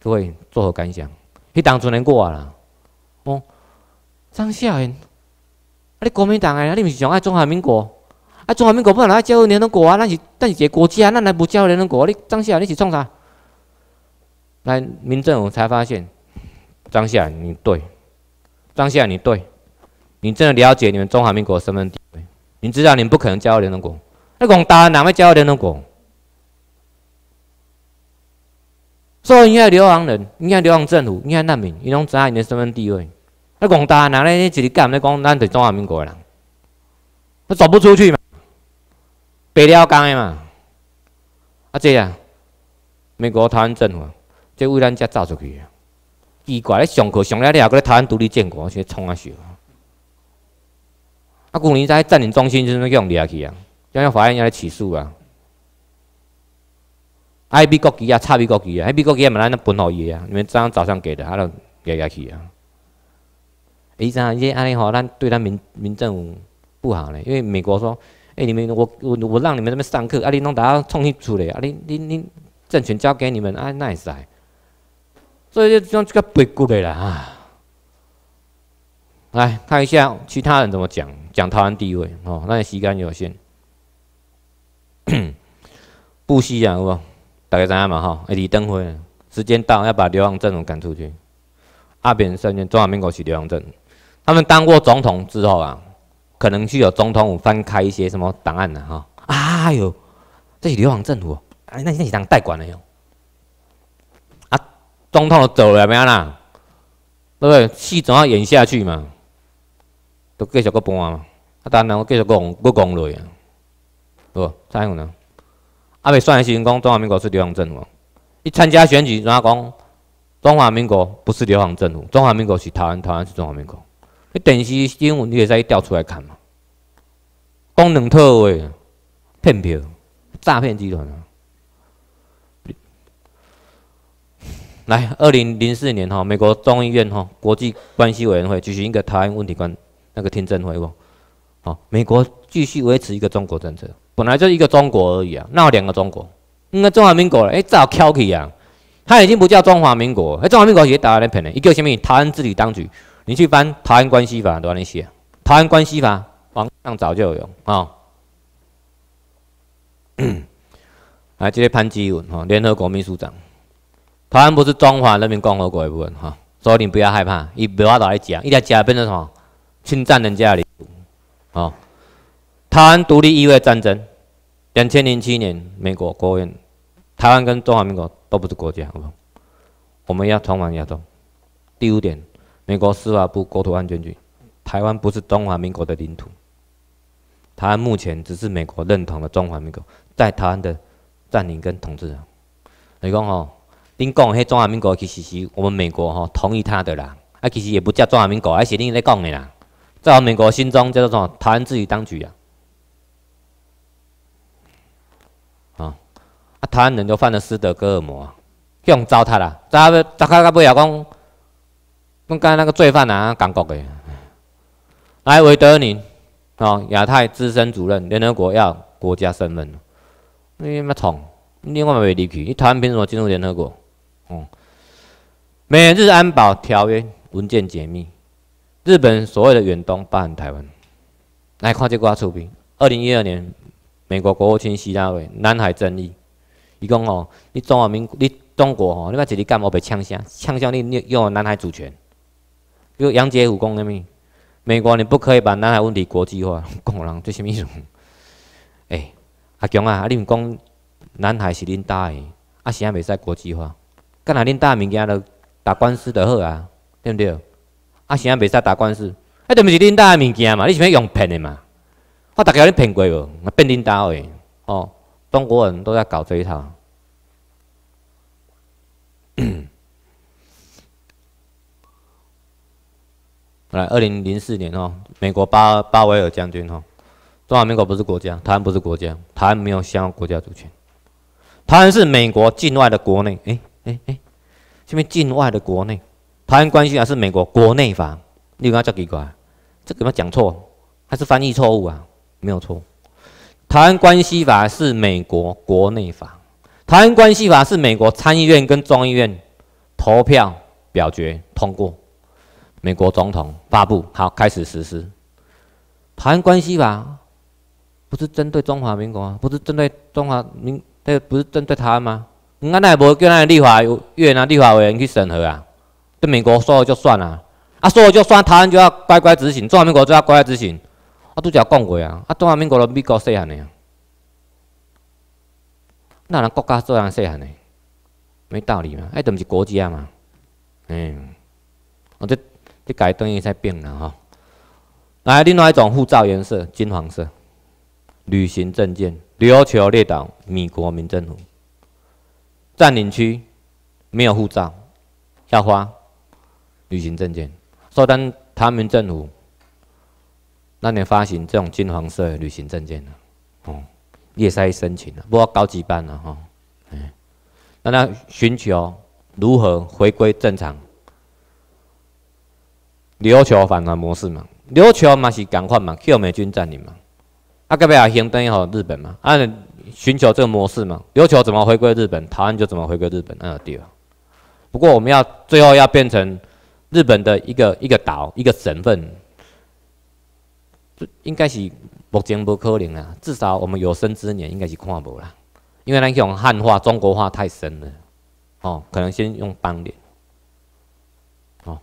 各位作何感想？”去当中国人过啊！哦，张啊，你国民党的呀，你不是上爱中华民国？啊，中华民国不能爱加入联合国啊！那是，那是个国家，啊！那来不加入联合国？你张夏，你是从啥？来，民政府才发现，张夏，你对，张夏，你对，你真的了解你们中华民国的身份地位？你知道你不可能加入联合国？那共产党会加入联合国？所以你看流亡人，你看流亡政府，你看难民，伊拢只係的身份地位。那广大人咧一日干咧讲咱是中华民国的人，他走不出去嘛，北了工的嘛。啊，这样，美国台湾政府就为咱家走出去啊，奇怪咧上课上了你啊个台湾独立建国，我去冲阿笑。啊，去年在占领中心就用你阿去啊，要用法院要来起诉啊。爱美国旗啊，差美国旗啊，爱比国旗嘛，咱那分好伊啊。你们早上早上给的，啊，拉给也去啊。伊哎，咱这安尼吼，咱对咱民民政不好嘞，因为美国说，哎，你们我我我让你们这边上课，啊，你弄大家冲去出来，啊，你你你政权交给你们，啊，那啥？所以就讲这个白骨的啦啊。来看一下其他人怎么讲，讲台湾地位哦，那时间有限。不希啊，不？大家知影嘛？哈，李登辉，时间到要把流亡政府赶出去。阿扁上任，中华民国是流亡政府。他们当过总统之后啊，可能去有总统府翻开一些什么档案的哈。啊哟，这是流亡政府，哎，那那是当代管的哟。啊，总统走了，没样啦？对不对？戏总要演下去嘛，都继续搁播嘛。啊，当然我继续讲，搁讲了，对不？再有呢？阿咪算的。新讲，中华民国是流氓政府，伊参加选举，然后讲中华民国不是流氓政府，中华民国是台湾，台湾是中华民国。伊电视新闻你会再调出来看嘛？讲两套话，骗票，诈骗集团啊！来，二零零四年哈，美国众议院哈国际关系委员会举行一个台湾问题关那个听证会哦，好，美国继续维持一个中国政策。本来就是一个中国而已啊，哪有两个中国？那中华民国了，哎，早翘起啊！他已经不叫中华民国，那中华民国是台湾那边的，它叫什么？台湾治理当局。你去翻《台湾关系法》都让你写，《台湾关系法》网上早就有 啊。来，这是潘基文哈，联合国秘书长。台湾不是中华人民共和国一部分哈，所以你不要害怕，伊不要在来讲，伊在讲变成什么？侵占人家领土，哦。台湾独立意味着战争。两千零七年，美国国务院，台湾跟中华民国都不是国家。我们要重返亚洲。第五点，美国司法部国土安全局，台湾不是中华民国的领土。台湾目前只是美国认同的中华民国在台湾的占领跟统治者。你讲哦，你讲那中华民国其实是我们美国哈同意他的啦，啊其实也不叫中华民国，而是恁在讲的啦，在我美国心中叫做台湾自己当局啊。啊！台湾人就犯了斯德哥尔摩，这样糟蹋啦！大家大家不要讲，讲讲那个罪犯啊，讲国的。来，韦德尼，哦，亚太资深主任，联合国要国家身份，你没创，另外没离去，你台湾凭什么进入联合国？哦，美日安保条约文件解密，日本所谓的远东包含台湾，来看这个出片：二零一二年，美国国务卿希拉里南海争议。伊讲吼，你中华民，你中国吼，你讲一日干毛被呛声？呛声你你用南海主权。比如杨洁武讲的物，美国你不可以把南海问题国际化。讲互人做啥意思？哎，阿强啊，阿你毋讲南海是恁兜诶，阿啥袂使国际化？干若恁兜的物件都打官司着好啊，对毋对？阿啥袂使打官司？迄着毋是恁兜诶物件嘛，你是要用骗诶嘛？我大家你骗过无？变恁兜诶，哦。中国人都在搞这一套。来，二零零四年哦，美国巴巴维尔将军哈，中华民国不是国家，台湾不是国家，台湾没有享有国家主权，台湾是美国境外的国内。哎哎哎，什么境外的国内？台湾关系还是美国国内法？你刚刚叫几个？这怎么讲错？还是翻译错误啊？没有错。台湾关系法是美国国内法，台湾关系法是美国参议院跟众议院投票表决通过，美国总统发布，好开始实施。台湾关系法不是针对中华民国，不是针对中华民，这不是针对台湾吗？你那也无叫那立法院越南立法委员去审核啊？对美国说了就算了，啊说了就算，台湾就要乖乖执行，中华民国就要乖乖执行。我拄则讲过啊，啊，中华美民国罗美国细汉的呀，哪人国家做人细汉的，没道理嘛，哎，毋是国家嘛，嗯，我这这改等于在变了吼。来，另外一种护照颜色，金黄色，旅行证件，琉球列岛，米国民政府占领区没有护照要花旅行证件，说当台民政府。那年发行这种金黄色旅行证件的，哦，叶塞申请的，不过高级班了哈。嗯，那他寻求如何回归正常？琉球反还模式嘛，琉球嘛是港化嘛，叫美军占领嘛，啊隔壁啊，行政也好日本嘛，啊寻求这个模式嘛，琉球怎么回归日本，台湾就怎么回归日本，那有对。不过我们要最后要变成日本的一个一个岛，一个省份。应该是目前不可能啦，至少我们有生之年应该是看无啦。因为咱用汉化、中国话太深了，哦，可能先用邦联。哦，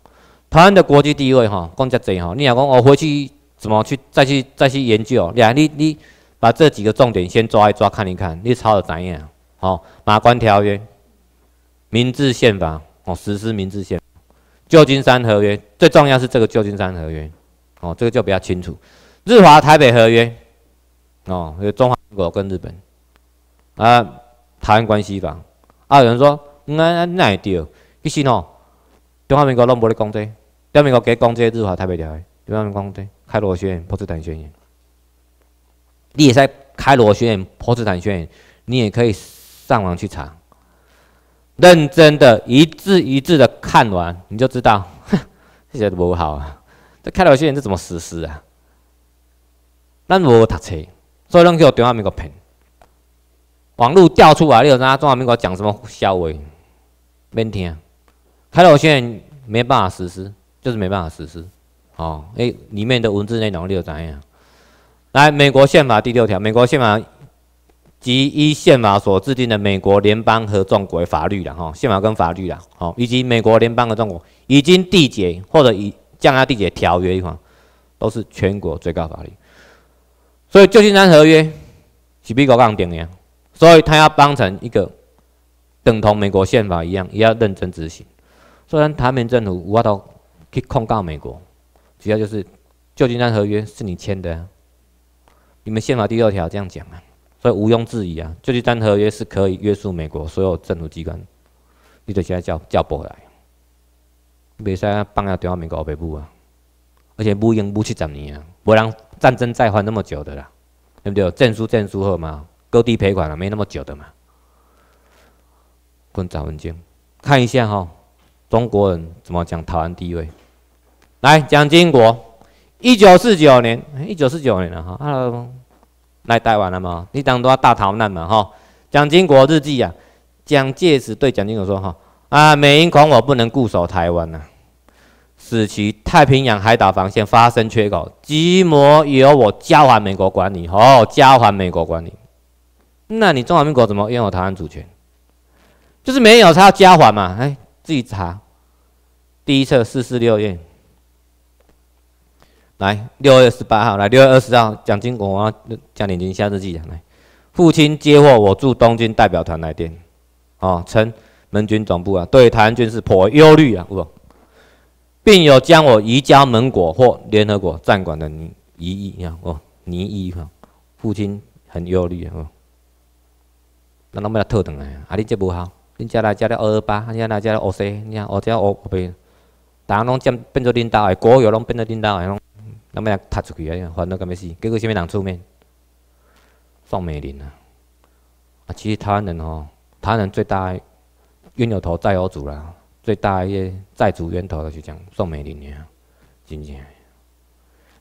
台湾的国际地位哈，讲遮济哈，你若讲我回去怎么去再去再去研究？呀，你你把这几个重点先抓一抓，看一看，你抄有知影。好，《马关条约》、《明治宪法》哦，实施《明治宪法》、《旧金山合约》，最重要是这个《旧金山合约》哦，这个就比较清楚。日华台北合约哦，中华民国跟日本啊，台湾关系法啊，有人说，那那那也对，其实哦，中华民国拢无咧讲这，台湾民国给讲这日华台北条约，台湾民国讲这开罗宣言、波茨坦宣言，你也在开罗宣言、波茨坦宣言，你也可以上网去查，认真的一字一字的看完，你就知道 这些都不好啊。这开罗宣言是怎么实施啊？咱无读册，所以咱叫中华民国骗。网络调出来，你就影中华民国讲什么笑话，免听。开路线没办法实施，就是没办法实施。哦，哎，里面的文字内容，你有知影。来，美国宪法第六条，美国宪法及依宪法所制定的美国联邦和众国法律啦，哈，宪法跟法律啦，好，以及美国联邦和众国已经缔结或者已降压缔结条约的方，都是全国最高法律。所以《旧金山合约》是美国让定的，所以他要帮成一个等同美国宪法一样，也要认真执行。所以，台湾政府无法度去控告美国，主要就是《旧金山合约》是你签的，你们宪法第二条这样讲啊，所以毋庸置疑啊，《旧金山合约》是可以约束美国所有政府机关，你得现在叫叫回来，袂使放下台湾面个二百亩啊，而且永用永七十年啊，无人。战争再犯那么久的啦，对不对？证书证书后嘛，割地赔款了，没那么久的嘛。看早文件，看一下哈，中国人怎么讲台湾地位。来，蒋经国，一九四九年，一九四九年了哈，来台湾了吗？一当多大逃难嘛哈。蒋经国日记啊，蒋介石对蒋经国说哈，啊，美英恐我不能固守台湾呐。使其太平洋海岛防线发生缺口，即摩由我交还美国管理。哦，交还美国管理，那你中华民国怎么拥有台湾主权？就是没有他要交还嘛？哎，自己查。第一册四四六页。来，六月十八号，来六月二十号，蒋经国啊，加点金下日记讲来。父亲接获我驻东军代表团来电，啊，称盟军总部啊，对台湾军事颇忧虑啊，不懂。并有将我移交盟国或联合国战管的泥一亿，你看哦，泥亿哈，父亲很忧虑啊。那侬没拉退回来，啊！你这不好，你加来加了二二八，加来加了二 C，你看，二加我被，大家拢变变作领导爱国，有拢变作领导，哎，拢，怎么样塌出去啊？烦到干咩事？结果什么人出面？宋美龄啊！啊，其实台湾人哦，台湾人最大冤有头债有主啦。最大一业债主源头去讲宋美龄娘，姐姐，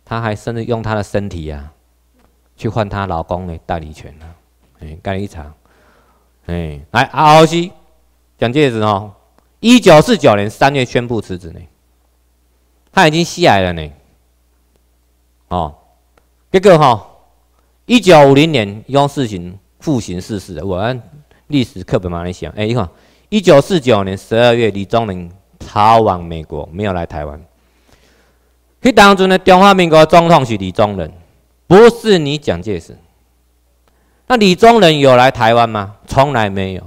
她还甚至用她的身体呀，去换她老公的代理权呢，哎，干一场，哎，来，R O C，蒋介石哦，一九四九年三月宣布辞职呢，他已经肺癌了呢，哦，结果哈，一九五零年因事情复刑逝世，我按历史课本马来西亚，哎，你看。一九四九年十二月，李宗仁逃往美国，没有来台湾。那当中呢，中华民国总统是李宗仁，不是你蒋介石。那李宗仁有来台湾吗？从来没有。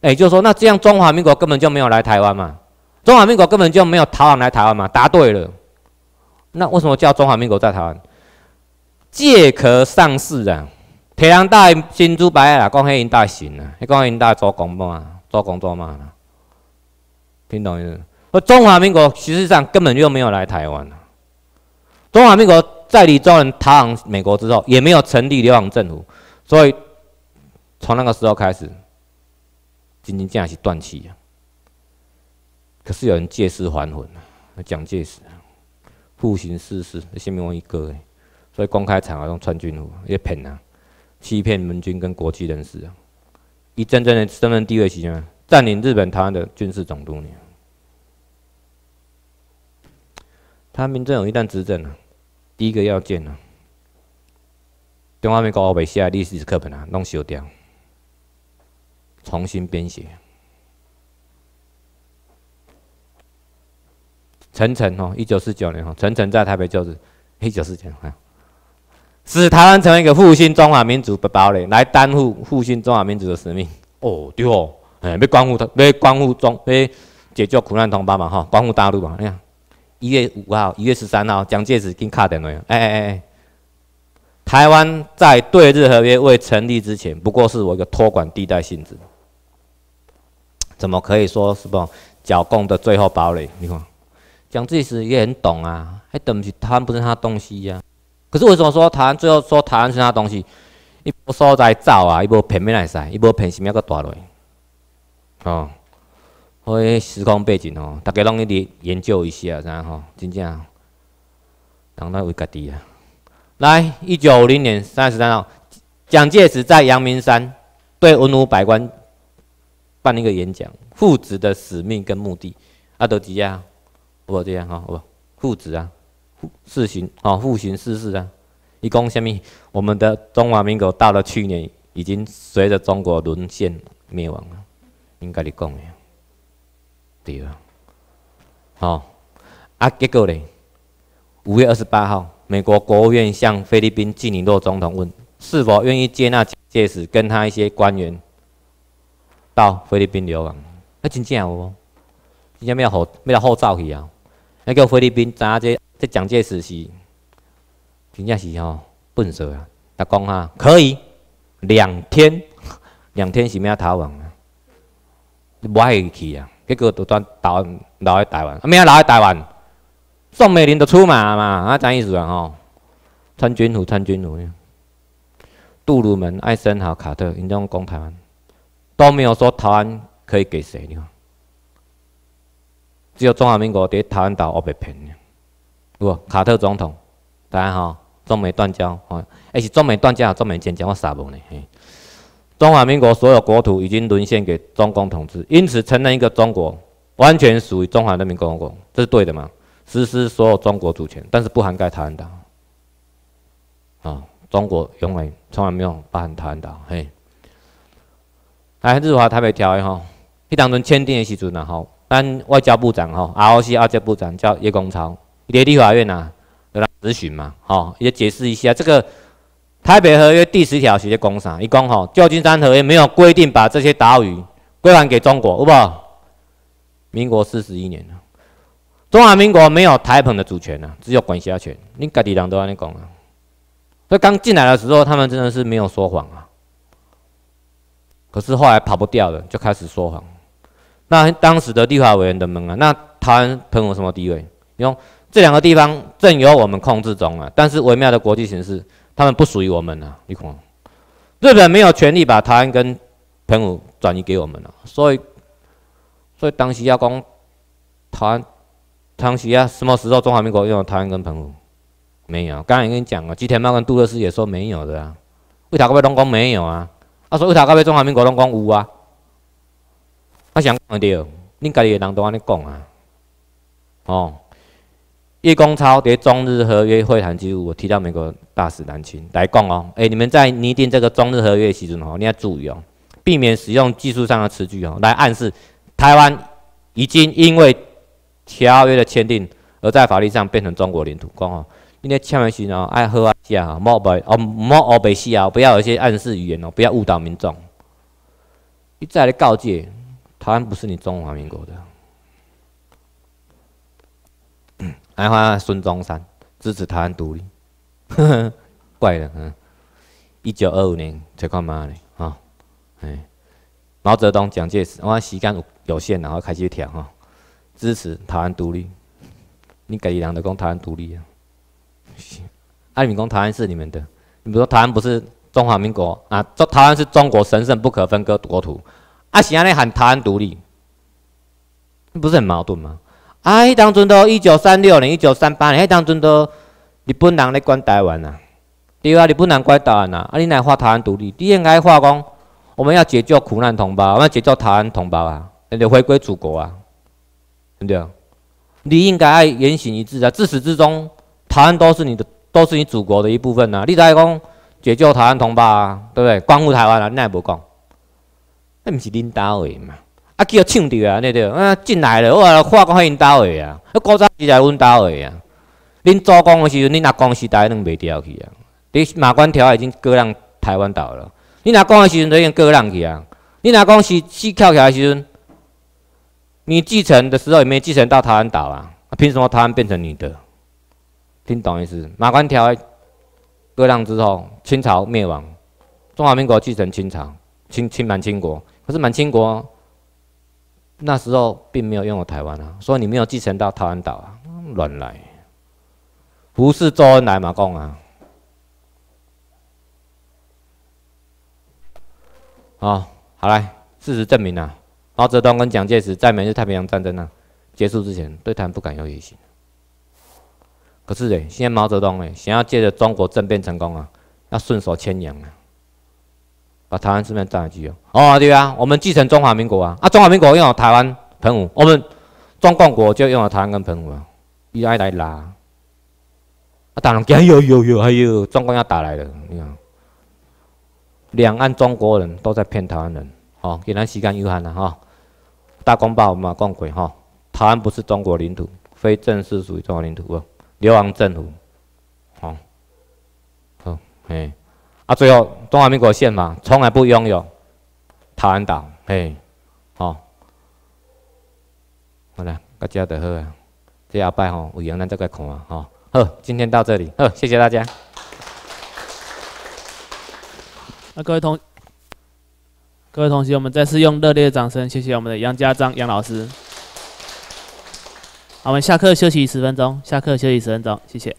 那也就是说，那这样中华民国根本就没有来台湾嘛？中华民国根本就没有逃往来台湾嘛？答对了。那为什么叫中华民国在台湾？借壳上市啊！台湾大，金猪白啊！讲黑银大行啊！光黑银大做公募啊！做工作嘛，听懂意思？而中华民国实际上根本就没有来台湾中华民国在李宗仁逃亡美国之后，也没有成立流亡政府，所以从那个时候开始，真正战是断气啊！可是有人借尸还魂啊！蒋介石复兴世事，先灭亡一个，所以公开场合穿军服，也骗啊，欺骗盟军跟国际人士啊！一阵阵的身份地位起啊，占领日本台湾的军事总督呢。他民政党一旦执政了，第一个要件呢，中华民国阿写的历史课本啊，弄烧掉，重新编写。陈诚哦，一九四九年哦，陈诚在台北就是一九四九年使台湾成为一个复兴中华民族的堡垒，来担负复兴中华民族的使命。哦，对哦，哎，要关乎它，要关乎中，要解决苦难同胞嘛，哈，关乎大陆嘛。你看，一月五号，一月十三号，蒋介石跟卡电话，哎哎哎，台湾在对日合约未成立之前，不过是我一个托管地带性质，怎么可以说什么剿共的最后堡垒？你看，蒋介石也很懂啊，还等不是湾不是他东西呀。可是为什么说台湾最后说台湾是他东西，一无所在走啊，伊无片面来塞，伊无偏什么个大类？哦，我时空背景哦，大家拢去研究一下，然后吼，真正当然为家己啊。来，一九五零年三月十三号，蒋介石在阳明山对文武百官办一个演讲，父子的使命跟目的。阿德基亚，不这样哈，不父子啊。四巡啊，复巡四次啊，一共下面我们的中华民国到了去年已经随着中国沦陷灭亡了，应该你讲的，对啊，好，啊结果呢？五月二十八号，美国国务院向菲律宾基宁诺总统问，是否愿意接纳蒋介石跟他一些官员到菲律宾留港，啊真正哦，真正要好护照去啊。那个菲律宾，咱这这蒋介石是真价是吼笨手啊。他讲啊，可以两天，两天是咩啊台湾啊，不爱去啊。结果都转岛，留喺台湾。啊，咩啊留喺台湾，宋美龄都出马嘛啊，怎意思啊？吼，参军服，参军服。杜鲁门、艾森豪、卡特，人家攻台湾都没有说台湾可以给谁，你看。只有中华民国在台湾岛，我被骗了。有卡特总统，大家好，中美断交，而是中美断交中美建交，我傻无呢？中华民国所有国土已经沦陷给中共统治，因此承认一个中国，完全属于中华人民共和国，这是对的嘛？实施所有中国主权，但是不涵盖台湾岛。啊，中国永远从来没有包含台湾岛。嘿，来日华台北条约吼，一当中签订的时阵啊吼。但外交部长吼，R O C 外交部长叫叶公超，立法院呐，来咨询嘛，吼，也解释一下这个《台北合约》第十条写的公啥，一共吼，旧金山合约没有规定把这些岛屿归还给中国，好不好？民国四十一年了，中华民国没有台澎的主权啊，只有管辖权，你家己人都安尼讲啊，所以刚进来的时候，他们真的是没有说谎啊，可是后来跑不掉了，就开始说谎。那当时的立法委员的们啊，那台湾澎湖什么地位？你用这两个地方正由我们控制中啊，但是微妙的国际形势，他们不属于我们啊。你看，日本没有权利把台湾跟澎湖转移给我们啊。所以，所以当时要攻台湾，当时啊，什么时候中华民国用台湾跟澎湖？没有，刚才已跟你讲了，吉田茂跟杜勒斯也说没有的啊。为啥他们拢讲没有啊？他说为啥他们中华民国拢讲有啊？我想看到哦，恁家己人都安尼讲啊，哦，叶公超伫中日合约会谈之我提到美国大使南青来讲哦，哎，你们在拟定这个中日合约时阵哦，你要注意哦，避免使用技术上的词句哦，来暗示台湾已经因为条约的签订而在法律上变成中国领土。讲哦，因签千万心哦，爱喝爱啊，莫白哦莫哦白西啊，不要有一些暗示语言哦，不要误导民众，一再的告诫。台湾不是你中华民国的。来 看孙中山支持台湾独立，怪的。一九二五年，才干嘛呢？啊，哎，毛泽东、蒋介石，我时间有限，然后开始跳哈，支持台湾独立。你给一两的讲台湾独立。安 民讲台湾是你们的。你比如说，台湾不是中华民国啊，中台湾是中国神圣不可分割国土。啊，是安尼喊台湾独立，不是很矛盾吗？啊，迄当阵都一九三六年、一九三八年，迄当阵都日本人咧管台湾啊，对啊，日本人管台湾啊，啊，你来画台湾独立，你应该画讲，我们要解救苦难同胞，我们要解救台湾同胞啊，要回归祖国啊，对不对？你应该爱言行一致啊，自始至终，台湾都是你的，都是你祖国的一部分啊，你在讲解救台湾同胞啊，对不对？光复台湾啊，你也不讲？毋是恁兜的嘛？啊，叫抢着啊！尼着啊，进来了，我话看讲恁兜的啊，古早时代阮兜的啊。恁祖公的时阵，恁阿公时代拢袂调去啊。你马关条已经割让台湾岛了。恁阿公的时阵都已经割让去啊。恁阿公死死翘起来时阵，你继承的时候也没继承到台湾岛啊？凭什么台湾变成你的？听懂意思？马关条割让之后，清朝灭亡，中华民国继承清朝，清清满清国。可是满清国那时候并没有拥有台湾啊，所以你没有继承到台湾岛啊，乱来！不是周恩来马公啊，啊，好嘞，事实证明啊，毛泽东跟蒋介石在美日太平洋战争啊结束之前，对台不敢有野心。可是哎，现在毛泽东哎，想要借着中国政变成功啊，要顺手牵羊啊。把台湾这边占了去哦，对啊，我们继承中华民国啊，啊，中华民国用了台湾澎湖，我们中共国就用了台湾跟澎湖，一爱来拉，啊，大陆讲有有有，还有中国要打来了，你看，两岸中国人都在骗台湾人，哦，给咱时间有限了哈，大公报嘛，讲过哈，台湾不是中国领土，非正式属于中国领土，哦，流亡政府，好，好，嘿。啊，最后中华民国宪法从来不拥有台湾岛，嘿，好，好了，大家都好啊，这下拜吼，有缘咱再来看啊，好，今天到这里，好，谢谢大家。那各位同，各位同学，我们再次用热烈的掌声，谢谢我们的杨家章杨老师。好，我们下课休息十分钟，下课休息十分钟，谢谢。